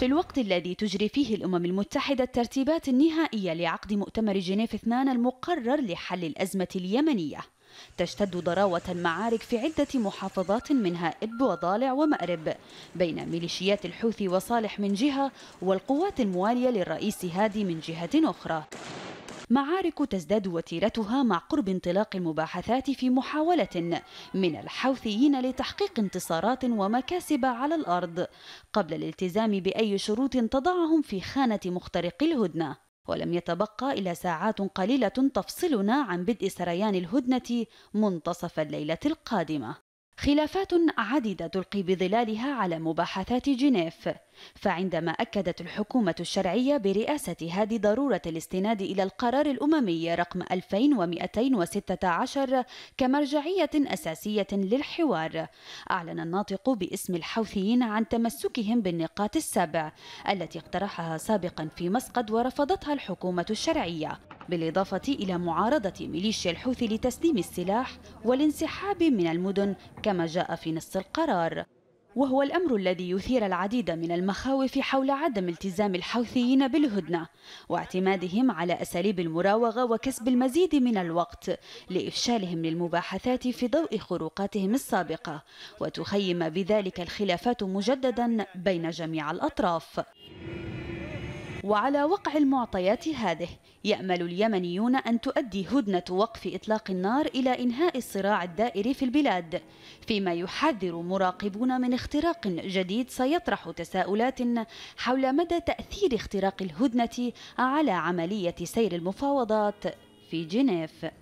في الوقت الذي تجري فيه الأمم المتحدة الترتيبات النهائية لعقد مؤتمر جنيف 2 المقرر لحل الأزمة اليمنية تشتد ضراوة المعارك في عدة محافظات منها إدب وضالع ومأرب بين ميليشيات الحوثي وصالح من جهة والقوات الموالية للرئيس هادي من جهة أخرى معارك تزداد وتيرتها مع قرب انطلاق المباحثات في محاولة من الحوثيين لتحقيق انتصارات ومكاسب على الأرض قبل الالتزام بأي شروط تضعهم في خانة مخترقي الهدنة ولم يتبقى إلا ساعات قليلة تفصلنا عن بدء سريان الهدنة منتصف الليلة القادمة خلافات عديدة تلقي بظلالها على مباحثات جنيف فعندما أكدت الحكومة الشرعية برئاسة هذه ضرورة الاستناد إلى القرار الأممي رقم 2216 كمرجعية أساسية للحوار أعلن الناطق باسم الحوثيين عن تمسكهم بالنقاط السبع التي اقترحها سابقا في مسقط ورفضتها الحكومة الشرعية بالإضافة إلى معارضة ميليشيا الحوثي لتسليم السلاح والانسحاب من المدن كما جاء في نص القرار وهو الأمر الذي يثير العديد من المخاوف حول عدم التزام الحوثيين بالهدنة واعتمادهم على أساليب المراوغة وكسب المزيد من الوقت لإفشالهم للمباحثات في ضوء خروقاتهم السابقة وتخيم بذلك الخلافات مجددا بين جميع الأطراف وعلى وقع المعطيات هذه يأمل اليمنيون أن تؤدي هدنة وقف إطلاق النار إلى إنهاء الصراع الدائري في البلاد فيما يحذر مراقبون من اختراق جديد سيطرح تساؤلات حول مدى تأثير اختراق الهدنة على عملية سير المفاوضات في جنيف